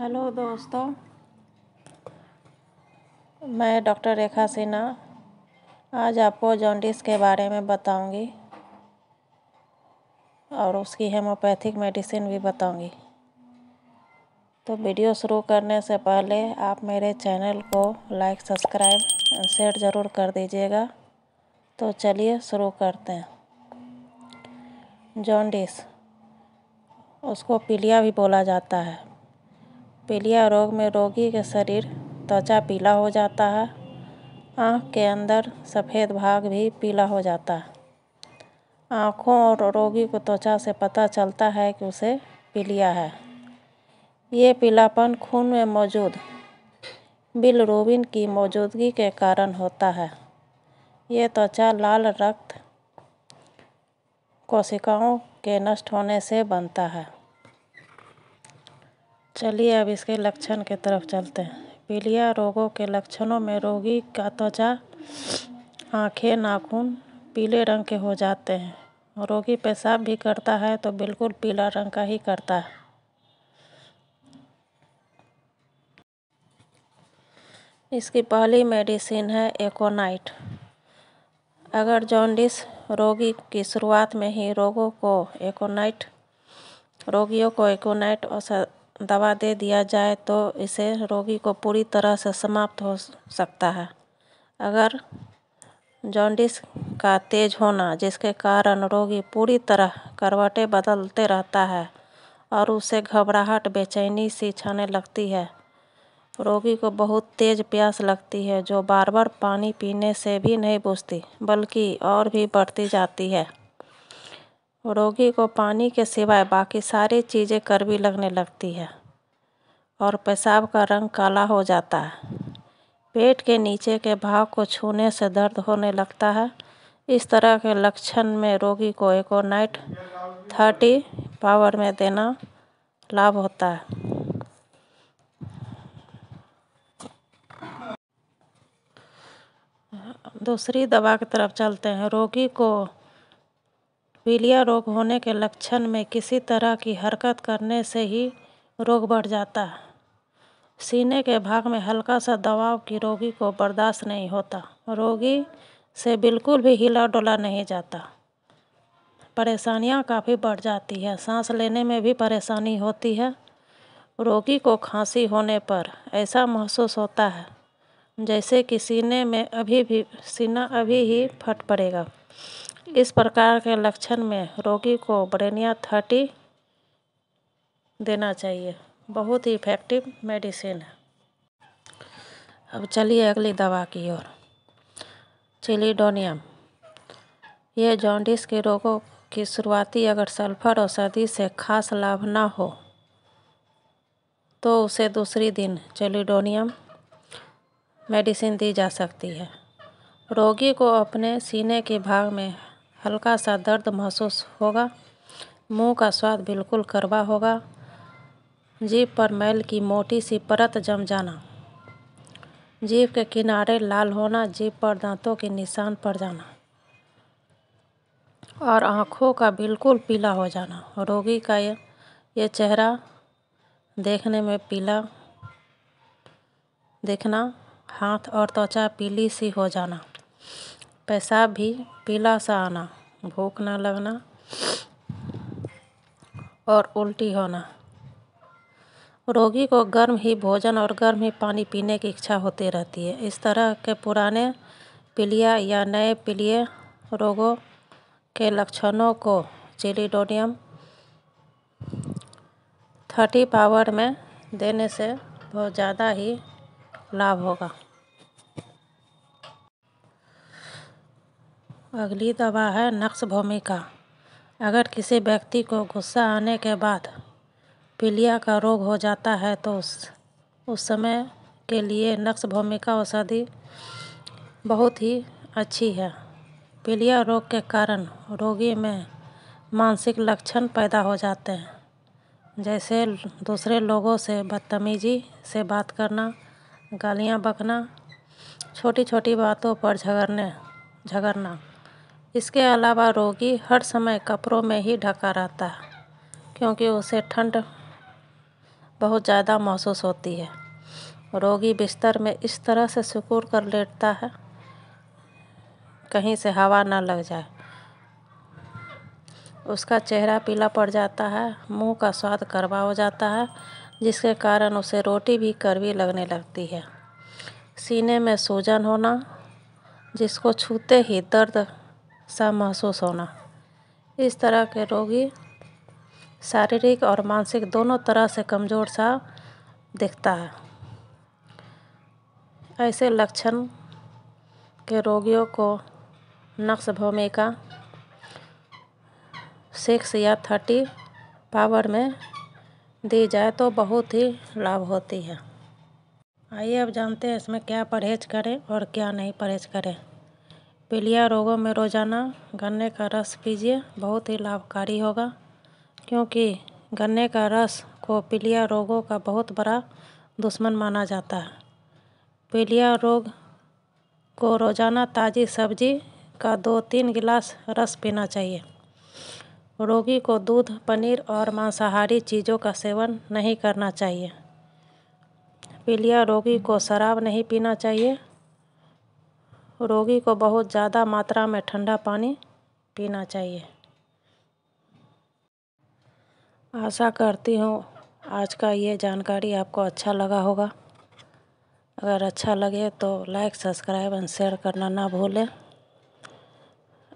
hello दोस्तों मैं doctor रेखा सिन्हा आज आपको जॉन्डिस के बारे में बताऊंगी और उसकी हेमोपैथिक मेडिसिन भी बताऊंगी तो वीडियो शुरू करने से पहले आप मेरे चैनल को लाइक सब्सक्राइब एंड शेयर ज़रूर कर दीजिएगा तो चलिए शुरू करते हैं जॉन्डिस उसको पीलिया भी बोला जाता है पीलिया रोग में रोगी के शरीर त्वचा पीला हो जाता है आँख के अंदर सफ़ेद भाग भी पीला हो जाता है आँखों और रोगी को त्वचा से पता चलता है कि उसे पीलिया है ये पीलापन खून में मौजूद बिलरूबिन की मौजूदगी के कारण होता है ये त्वचा लाल रक्त कोशिकाओं के नष्ट होने से बनता है चलिए अब इसके लक्षण के तरफ चलते हैं पीलिया रोगों के लक्षणों में रोगी का त्वचा आँखें नाखून पीले रंग के हो जाते हैं रोगी पेशाब भी करता है तो बिल्कुल पीला रंग का ही करता है इसकी पहली मेडिसिन है एकोनाइट अगर जॉन्डिस रोगी की शुरुआत में ही रोगों को एकोनाइट रोगियों को एकोनाइट दवा दे दिया जाए तो इसे रोगी को पूरी तरह से समाप्त हो सकता है अगर जॉन्डिस का तेज होना जिसके कारण रोगी पूरी तरह करवटे बदलते रहता है और उसे घबराहट बेचैनी सी छाने लगती है रोगी को बहुत तेज प्यास लगती है जो बार बार पानी पीने से भी नहीं बुझती बल्कि और भी बढ़ती जाती है रोगी को पानी के सिवाय बाकी सारी चीज़ें कड़वी लगने लगती है और पेशाब का रंग काला हो जाता है पेट के नीचे के भाग को छूने से दर्द होने लगता है इस तरह के लक्षण में रोगी को एकोनाइट थर्टी पावर में देना लाभ होता है दूसरी दवा की तरफ चलते हैं रोगी को पीलिया रोग होने के लक्षण में किसी तरह की हरकत करने से ही रोग बढ़ जाता है सीने के भाग में हल्का सा दबाव की रोगी को बर्दाश्त नहीं होता रोगी से बिल्कुल भी हिला डुला नहीं जाता परेशानियाँ काफ़ी बढ़ जाती है सांस लेने में भी परेशानी होती है रोगी को खांसी होने पर ऐसा महसूस होता है जैसे कि सीने में अभी भी सीना अभी ही फट पड़ेगा इस प्रकार के लक्षण में रोगी को ब्रेनिया थर्टी देना चाहिए बहुत ही इफ़ेक्टिव मेडिसिन है अब चलिए अगली दवा की ओर चिलीडोनियम यह जॉन्डिस के रोगों की शुरुआती अगर सल्फर औषधि से खास लाभ ना हो तो उसे दूसरी दिन चिलीडोनियम मेडिसिन दी जा सकती है रोगी को अपने सीने के भाग में हल्का सा दर्द महसूस होगा मुंह का स्वाद बिल्कुल करवा होगा जीभ पर मैल की मोटी सी परत जम जाना जीभ के किनारे लाल होना जीभ पर दांतों के निशान पड़ जाना और आँखों का बिल्कुल पीला हो जाना रोगी का ये ये चेहरा देखने में पीला देखना हाथ और त्वचा पीली सी हो जाना पेशाब भी पीला सा आना भूख ना लगना और उल्टी होना रोगी को गर्म ही भोजन और गर्म ही पानी पीने की इच्छा होती रहती है इस तरह के पुराने पीलिया या नए पीलिए रोगों के लक्षणों को चिलीडोनियम थर्टी पावर में देने से बहुत ज़्यादा ही लाभ होगा अगली दवा है नक्श भूमिका अगर किसी व्यक्ति को गुस्सा आने के बाद पीलिया का रोग हो जाता है तो उस उस समय के लिए नक्श भूमिका औषधि बहुत ही अच्छी है पीलिया रोग के कारण रोगी में मानसिक लक्षण पैदा हो जाते हैं जैसे दूसरे लोगों से बदतमीजी से बात करना गालियाँ बकना छोटी छोटी बातों पर झगड़ने झगड़ना इसके अलावा रोगी हर समय कपड़ों में ही ढका रहता है क्योंकि उसे ठंड बहुत ज़्यादा महसूस होती है रोगी बिस्तर में इस तरह से सिकुड़ कर लेटता है कहीं से हवा ना लग जाए उसका चेहरा पीला पड़ जाता है मुंह का स्वाद करवा हो जाता है जिसके कारण उसे रोटी भी करवी लगने लगती है सीने में सूजन होना जिसको छूते ही दर्द सा महसूस होना इस तरह के रोगी शारीरिक और मानसिक दोनों तरह से कमज़ोर सा दिखता है ऐसे लक्षण के रोगियों को नक्श भूमिका सिक्स या थर्टी पावर में दी जाए तो बहुत ही लाभ होती है आइए अब जानते हैं इसमें क्या परहेज करें और क्या नहीं परहेज करें पीलिया रोगों में रोज़ाना गन्ने का रस पीजिए बहुत ही लाभकारी होगा क्योंकि गन्ने का रस को पीलिया रोगों का बहुत बड़ा दुश्मन माना जाता है पीलिया रोग को रोज़ाना ताज़ी सब्जी का दो तीन गिलास रस पीना चाहिए रोगी को दूध पनीर और मांसाहारी चीज़ों का सेवन नहीं करना चाहिए पीलिया रोगी को शराब नहीं पीना चाहिए रोगी को बहुत ज़्यादा मात्रा में ठंडा पानी पीना चाहिए आशा करती हूँ आज का ये जानकारी आपको अच्छा लगा होगा अगर अच्छा लगे तो लाइक सब्सक्राइब एंड शेयर करना ना भूलें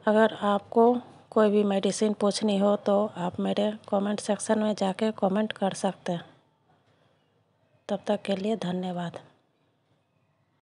अगर आपको कोई भी मेडिसिन पूछनी हो तो आप मेरे कमेंट सेक्शन में जाके कमेंट कर सकते हैं तब तक के लिए धन्यवाद